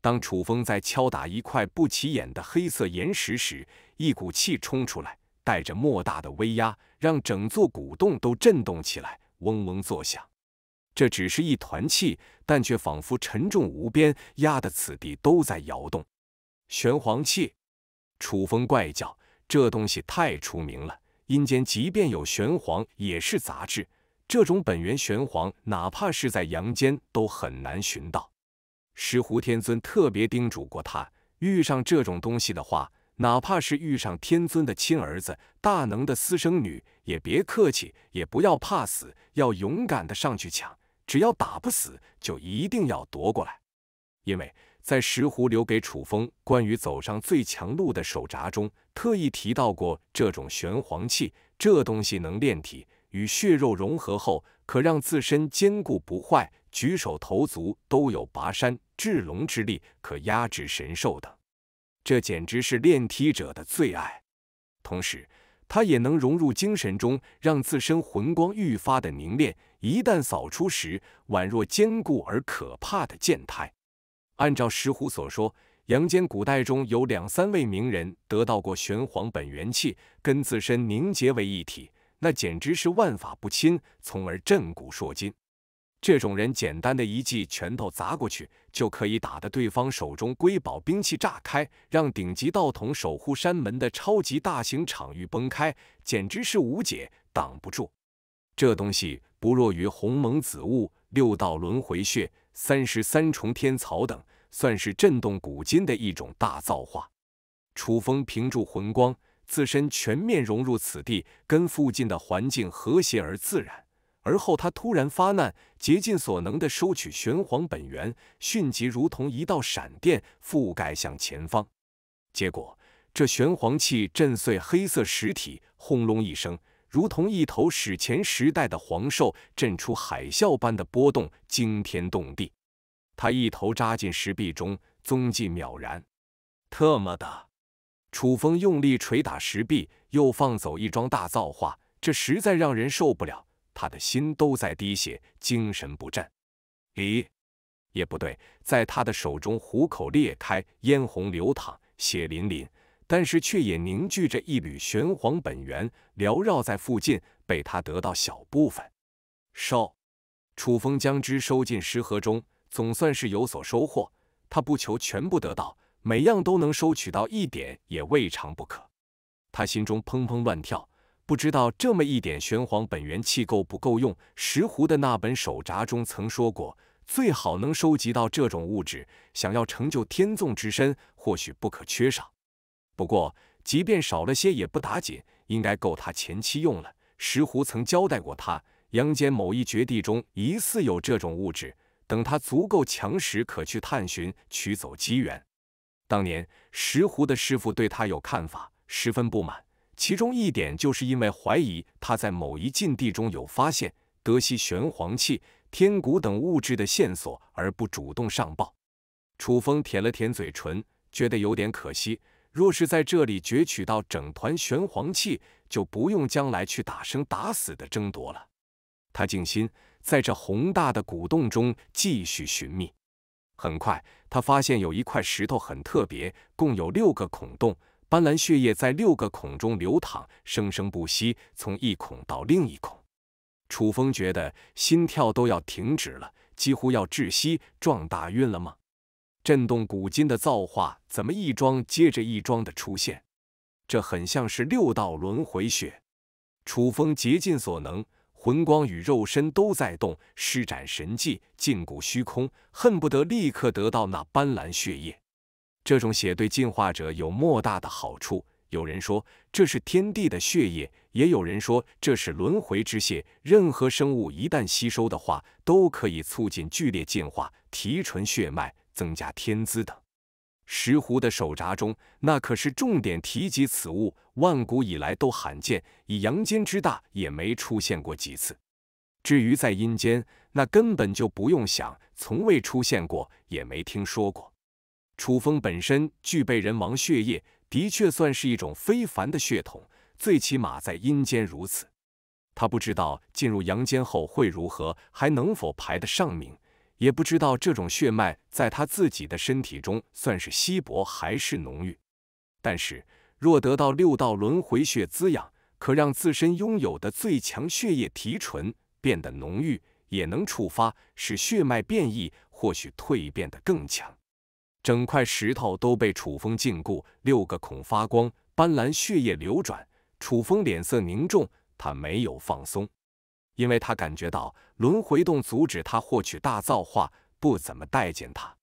当楚风在敲打一块不起眼的黑色岩石时，一股气冲出来，带着莫大的威压，让整座古洞都震动起来，嗡嗡作响。这只是一团气，但却仿佛沉重无边，压得此地都在摇动。玄黄气，楚风怪叫，这东西太出名了。阴间即便有玄黄，也是杂质。这种本源玄黄，哪怕是在阳间，都很难寻到。石狐天尊特别叮嘱过他，遇上这种东西的话，哪怕是遇上天尊的亲儿子、大能的私生女，也别客气，也不要怕死，要勇敢的上去抢。只要打不死，就一定要夺过来。因为在石狐留给楚风关于走上最强路的手札中，特意提到过这种玄黄气。这东西能炼体，与血肉融合后，可让自身坚固不坏，举手投足都有拔山制龙之力，可压制神兽等。这简直是炼体者的最爱。同时，它也能融入精神中，让自身魂光愈发的凝练。一旦扫出时，宛若坚固而可怕的剑胎。按照石虎所说，阳间古代中有两三位名人得到过玄黄本元气，跟自身凝结为一体，那简直是万法不侵，从而震古烁今。这种人，简单的一记拳头砸过去，就可以打得对方手中瑰宝兵器炸开，让顶级道统守护山门的超级大型场域崩开，简直是无解，挡不住。这东西。不弱于鸿蒙紫雾、六道轮回穴、三十三重天草等，算是震动古今的一种大造化。楚风屏住魂光，自身全面融入此地，跟附近的环境和谐而自然。而后他突然发难，竭尽所能地收取玄黄本源，迅疾如同一道闪电覆盖向前方。结果，这玄黄气震碎黑色实体，轰隆一声。如同一头史前时代的黄兽，震出海啸般的波动，惊天动地。他一头扎进石壁中，踪迹渺然。特么的！楚风用力捶打石壁，又放走一桩大造化，这实在让人受不了。他的心都在滴血，精神不振。咦，也不对，在他的手中虎口裂开，嫣红流淌，血淋淋。但是却也凝聚着一缕玄黄本源，缭绕在附近，被他得到小部分。收，楚风将之收进石盒中，总算是有所收获。他不求全部得到，每样都能收取到一点也未尝不可。他心中砰砰乱跳，不知道这么一点玄黄本源气够不够用。石斛的那本手札中曾说过，最好能收集到这种物质，想要成就天纵之身，或许不可缺少。不过，即便少了些也不打紧，应该够他前期用了。石斛曾交代过他，阳间某一绝地中疑似有这种物质，等他足够强时可去探寻，取走机缘。当年石斛的师傅对他有看法，十分不满，其中一点就是因为怀疑他在某一禁地中有发现德西玄黄气、天骨等物质的线索而不主动上报。楚风舔了舔嘴唇，觉得有点可惜。若是在这里攫取到整团玄黄气，就不用将来去打生打死的争夺了。他静心在这宏大的古洞中继续寻觅。很快，他发现有一块石头很特别，共有六个孔洞，斑斓血液在六个孔中流淌，生生不息，从一孔到另一孔。楚风觉得心跳都要停止了，几乎要窒息。撞大运了吗？震动古今的造化，怎么一桩接着一桩的出现？这很像是六道轮回血。楚风竭尽所能，魂光与肉身都在动，施展神技，禁锢虚空，恨不得立刻得到那斑斓血液。这种血对进化者有莫大的好处。有人说这是天地的血液，也有人说这是轮回之血。任何生物一旦吸收的话，都可以促进剧烈进化，提纯血脉。增加天资等。石斛的手札中，那可是重点提及此物，万古以来都罕见，以阳间之大也没出现过几次。至于在阴间，那根本就不用想，从未出现过，也没听说过。楚风本身具备人王血液，的确算是一种非凡的血统，最起码在阴间如此。他不知道进入阳间后会如何，还能否排得上名。也不知道这种血脉在他自己的身体中算是稀薄还是浓郁，但是若得到六道轮回血滋养，可让自身拥有的最强血液提纯，变得浓郁，也能触发使血脉变异，或许蜕变得更强。整块石头都被楚风禁锢，六个孔发光，斑斓血液流转，楚风脸色凝重，他没有放松。因为他感觉到轮回洞阻止他获取大造化，不怎么待见他，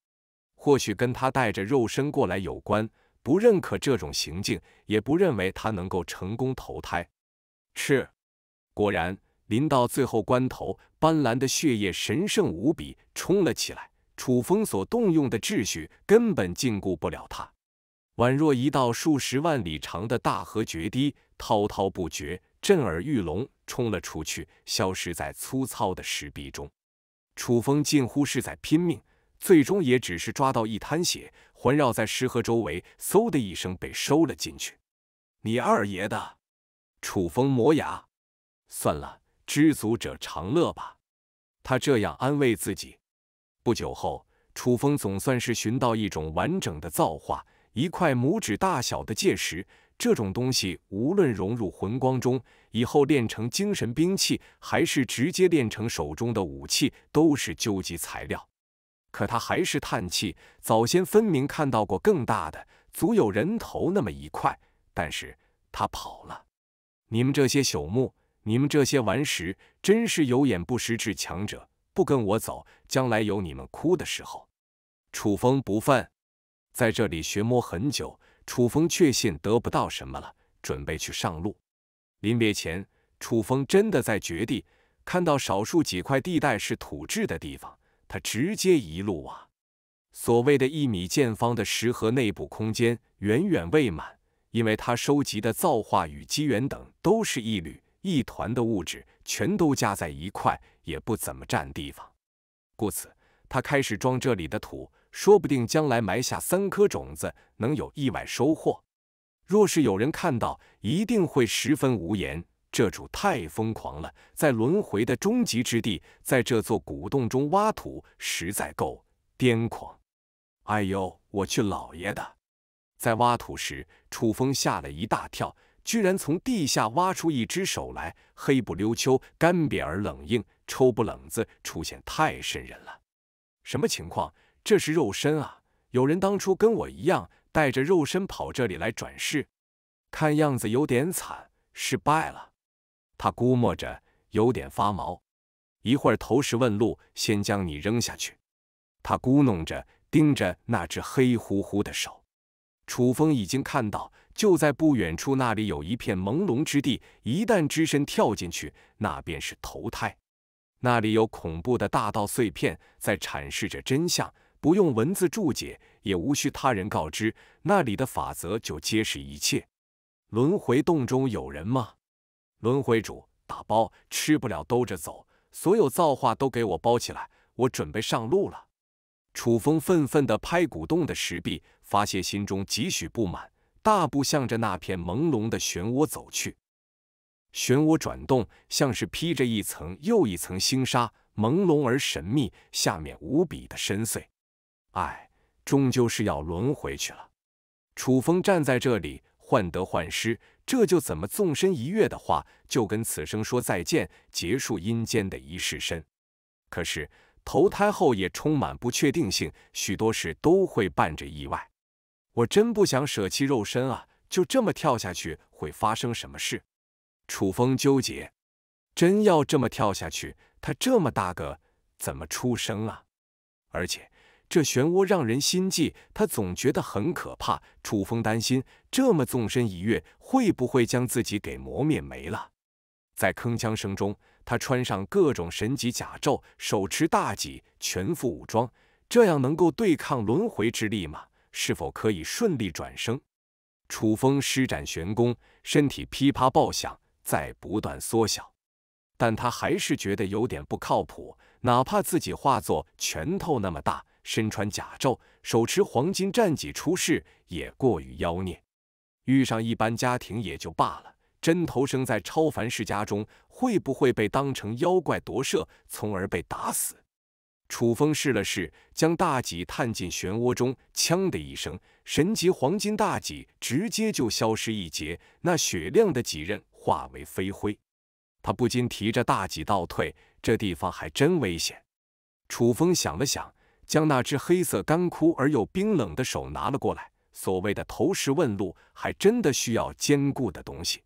或许跟他带着肉身过来有关，不认可这种行径，也不认为他能够成功投胎。是，果然，临到最后关头，斑斓的血液神圣无比，冲了起来。楚风所动用的秩序根本禁锢不了他，宛若一道数十万里长的大河决堤，滔滔不绝。震耳欲聋，冲了出去，消失在粗糙的石壁中。楚风近乎是在拼命，最终也只是抓到一滩血，环绕在石盒周围，嗖的一声被收了进去。你二爷的！楚风磨牙。算了，知足者常乐吧。他这样安慰自己。不久后，楚风总算是寻到一种完整的造化，一块拇指大小的界石。这种东西无论融入魂光中以后练成精神兵器，还是直接练成手中的武器，都是究极材料。可他还是叹气，早先分明看到过更大的，足有人头那么一块，但是他跑了。你们这些朽木，你们这些顽石，真是有眼不识至强者！不跟我走，将来有你们哭的时候。楚风不忿，在这里寻摸很久。楚风确信得不到什么了，准备去上路。临别前，楚风真的在绝地看到少数几块地带是土质的地方，他直接一路挖。所谓的一米见方的石盒内部空间远远未满，因为他收集的造化与机缘等都是一缕一团的物质，全都加在一块也不怎么占地方，故此他开始装这里的土。说不定将来埋下三颗种子，能有意外收获。若是有人看到，一定会十分无言。这主太疯狂了，在轮回的终极之地，在这座古洞中挖土，实在够癫狂。哎呦我去，老爷的！在挖土时，楚风吓了一大跳，居然从地下挖出一只手来，黑不溜秋、干瘪而冷硬，抽不冷子，出现太渗人了。什么情况？这是肉身啊！有人当初跟我一样带着肉身跑这里来转世，看样子有点惨，失败了。他估摸着有点发毛，一会儿投石问路，先将你扔下去。他咕哝着，盯着那只黑乎乎的手。楚风已经看到，就在不远处那里有一片朦胧之地，一旦只身跳进去，那便是投胎。那里有恐怖的大道碎片在阐释着真相。不用文字注解，也无需他人告知，那里的法则就揭示一切。轮回洞中有人吗？轮回主打包吃不了兜着走，所有造化都给我包起来，我准备上路了。楚风愤愤地拍鼓洞的石壁，发泄心中几许不满，大步向着那片朦胧的漩涡走去。漩涡转动，像是披着一层又一层星沙，朦胧而神秘，下面无比的深邃。哎，终究是要轮回去了。楚风站在这里患得患失，这就怎么纵身一跃的话，就跟此生说再见，结束阴间的一世身。可是投胎后也充满不确定性，许多事都会伴着意外。我真不想舍弃肉身啊！就这么跳下去会发生什么事？楚风纠结，真要这么跳下去，他这么大个怎么出生啊？而且。这漩涡让人心悸，他总觉得很可怕。楚风担心，这么纵身一跃，会不会将自己给磨灭没了？在铿锵声中，他穿上各种神级甲胄，手持大戟，全副武装。这样能够对抗轮回之力吗？是否可以顺利转生？楚风施展玄功，身体噼啪爆响，在不断缩小。但他还是觉得有点不靠谱。哪怕自己化作拳头那么大。身穿甲胄，手持黄金战戟出世，也过于妖孽。遇上一般家庭也就罢了，真投生在超凡世家中，会不会被当成妖怪夺舍，从而被打死？楚风试了试，将大戟探进漩涡中，锵的一声，神级黄金大戟直接就消失一截，那雪亮的戟刃化为飞灰。他不禁提着大戟倒退，这地方还真危险。楚风想了想。将那只黑色干枯而又冰冷的手拿了过来。所谓的投石问路，还真的需要坚固的东西。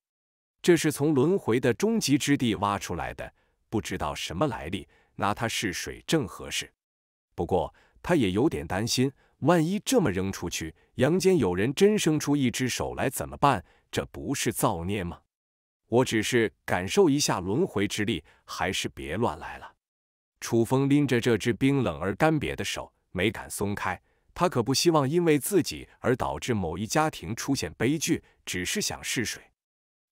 这是从轮回的终极之地挖出来的，不知道什么来历，拿它试水正合适。不过他也有点担心，万一这么扔出去，阳间有人真生出一只手来怎么办？这不是造孽吗？我只是感受一下轮回之力，还是别乱来了。楚风拎着这只冰冷而干瘪的手，没敢松开。他可不希望因为自己而导致某一家庭出现悲剧，只是想试水。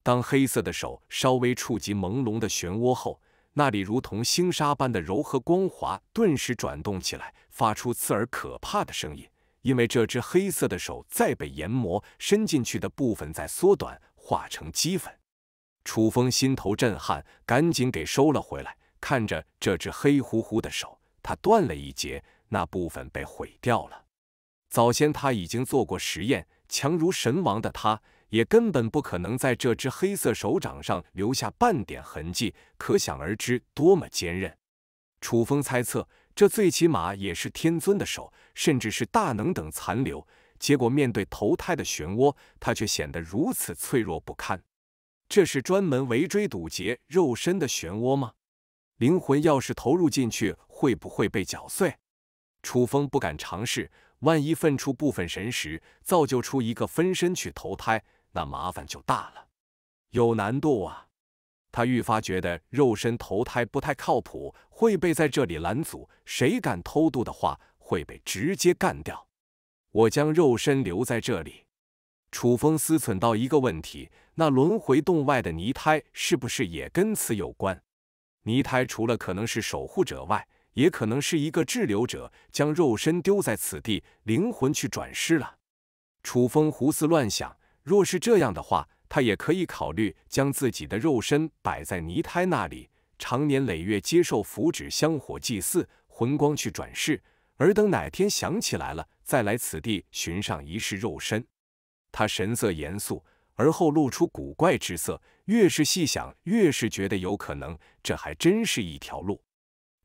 当黑色的手稍微触及朦胧的漩涡后，那里如同星沙般的柔和光滑，顿时转动起来，发出刺耳可怕的声音。因为这只黑色的手再被研磨，伸进去的部分在缩短，化成齑粉。楚风心头震撼，赶紧给收了回来。看着这只黑乎乎的手，它断了一截，那部分被毁掉了。早先他已经做过实验，强如神王的他，也根本不可能在这只黑色手掌上留下半点痕迹，可想而知多么坚韧。楚风猜测，这最起码也是天尊的手，甚至是大能等残留。结果面对投胎的漩涡，他却显得如此脆弱不堪。这是专门围追堵截肉身的漩涡吗？灵魂要是投入进去，会不会被搅碎？楚风不敢尝试，万一分出部分神识，造就出一个分身去投胎，那麻烦就大了，有难度啊！他愈发觉得肉身投胎不太靠谱，会被在这里拦阻。谁敢偷渡的话，会被直接干掉。我将肉身留在这里。楚风思忖到一个问题：那轮回洞外的泥胎是不是也跟此有关？泥胎除了可能是守护者外，也可能是一个滞留者，将肉身丢在此地，灵魂去转世了。楚风胡思乱想，若是这样的话，他也可以考虑将自己的肉身摆在泥胎那里，常年累月接受符纸香火祭祀，魂光去转世，而等哪天想起来了，再来此地寻上一世肉身。他神色严肃。而后露出古怪之色，越是细想，越是觉得有可能。这还真是一条路。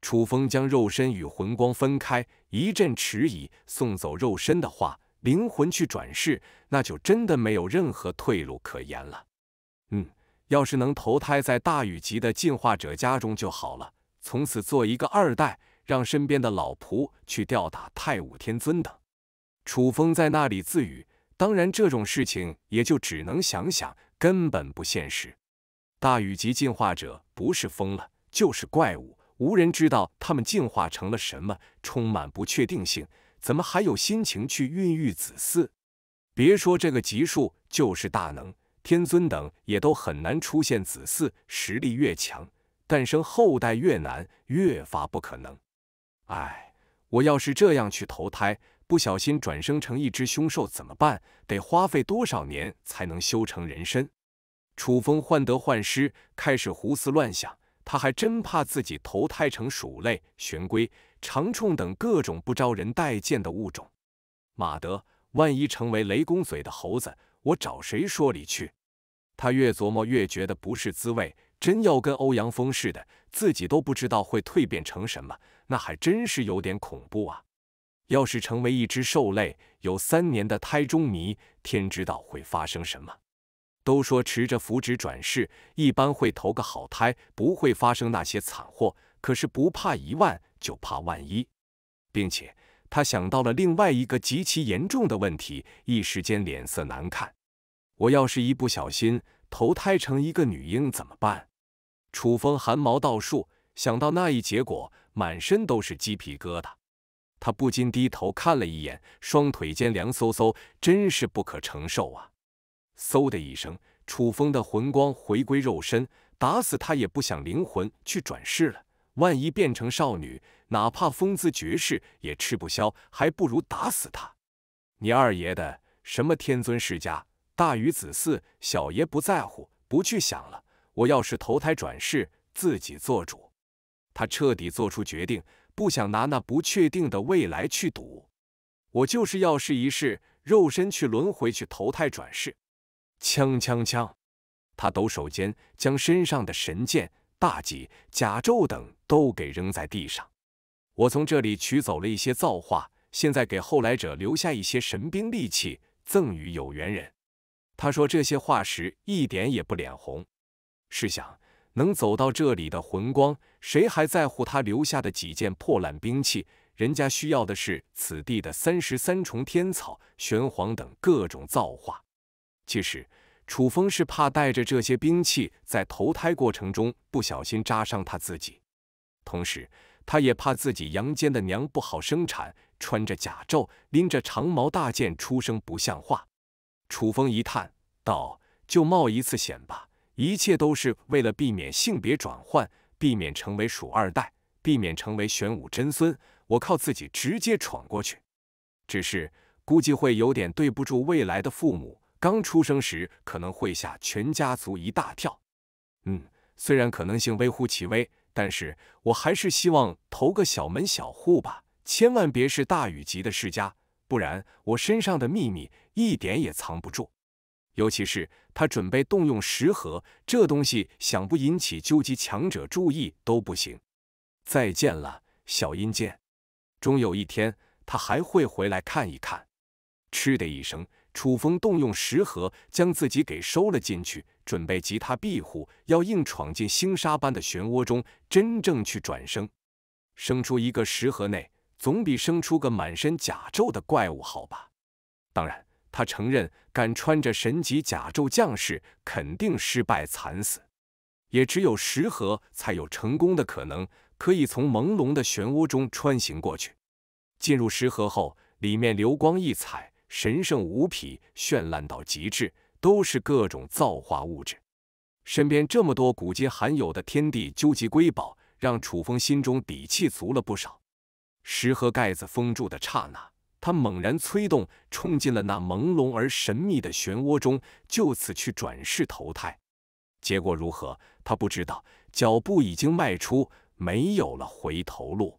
楚风将肉身与魂光分开，一阵迟疑。送走肉身的话，灵魂去转世，那就真的没有任何退路可言了。嗯，要是能投胎在大禹级的进化者家中就好了，从此做一个二代，让身边的老仆去吊打太武天尊等。楚风在那里自语。当然，这种事情也就只能想想，根本不现实。大宇级进化者不是疯了，就是怪物，无人知道他们进化成了什么，充满不确定性。怎么还有心情去孕育子嗣？别说这个级数，就是大能、天尊等，也都很难出现子嗣。实力越强，诞生后代越难，越发不可能。哎，我要是这样去投胎……不小心转生成一只凶兽怎么办？得花费多少年才能修成人身？楚风患得患失，开始胡思乱想。他还真怕自己投胎成鼠类、玄龟、长虫等各种不招人待见的物种。马德，万一成为雷公嘴的猴子，我找谁说理去？他越琢磨越觉得不是滋味。真要跟欧阳锋似的，自己都不知道会蜕变成什么，那还真是有点恐怖啊。要是成为一只兽类，有三年的胎中迷，天知道会发生什么。都说持着福纸转世，一般会投个好胎，不会发生那些惨祸。可是不怕一万，就怕万一。并且他想到了另外一个极其严重的问题，一时间脸色难看。我要是一不小心投胎成一个女婴怎么办？楚风汗毛倒竖，想到那一结果，满身都是鸡皮疙瘩。他不禁低头看了一眼，双腿间凉飕飕，真是不可承受啊！嗖的一声，楚风的魂光回归肉身，打死他也不想灵魂去转世了。万一变成少女，哪怕风姿绝世也吃不消，还不如打死他。你二爷的什么天尊世家，大鱼子嗣，小爷不在乎，不去想了。我要是投胎转世，自己做主。他彻底做出决定。不想拿那不确定的未来去赌，我就是要试一试肉身去轮回、去投胎转世。枪枪枪！他抖手间，将身上的神剑、大戟、甲胄等都给扔在地上。我从这里取走了一些造化，现在给后来者留下一些神兵利器，赠予有缘人。他说这些话时，一点也不脸红。试想。能走到这里的魂光，谁还在乎他留下的几件破烂兵器？人家需要的是此地的三十三重天草、玄黄等各种造化。其实，楚风是怕带着这些兵器在投胎过程中不小心扎伤他自己，同时他也怕自己阳间的娘不好生产，穿着甲胄、拎着长矛大剑出生不像话。楚风一叹道：“就冒一次险吧。”一切都是为了避免性别转换，避免成为鼠二代，避免成为玄武真孙。我靠自己直接闯过去，只是估计会有点对不住未来的父母。刚出生时可能会吓全家族一大跳。嗯，虽然可能性微乎其微，但是我还是希望投个小门小户吧，千万别是大禹级的世家，不然我身上的秘密一点也藏不住。尤其是他准备动用石盒，这东西想不引起究极强者注意都不行。再见了，小阴间。终有一天，他还会回来看一看。嗤的一声，楚风动用石盒将自己给收了进去，准备吉他庇护，要硬闯进星沙般的漩涡中，真正去转生。生出一个石盒内，总比生出个满身甲胄的怪物好吧？当然。他承认，敢穿着神级甲胄将士，肯定失败惨死。也只有石盒才有成功的可能，可以从朦胧的漩涡中穿行过去。进入石盒后，里面流光溢彩，神圣无匹，绚烂到极致，都是各种造化物质。身边这么多古今罕有的天地究极瑰宝，让楚风心中底气足了不少。石盒盖子封住的刹那。他猛然催动，冲进了那朦胧而神秘的漩涡中，就此去转世投胎。结果如何，他不知道。脚步已经迈出，没有了回头路。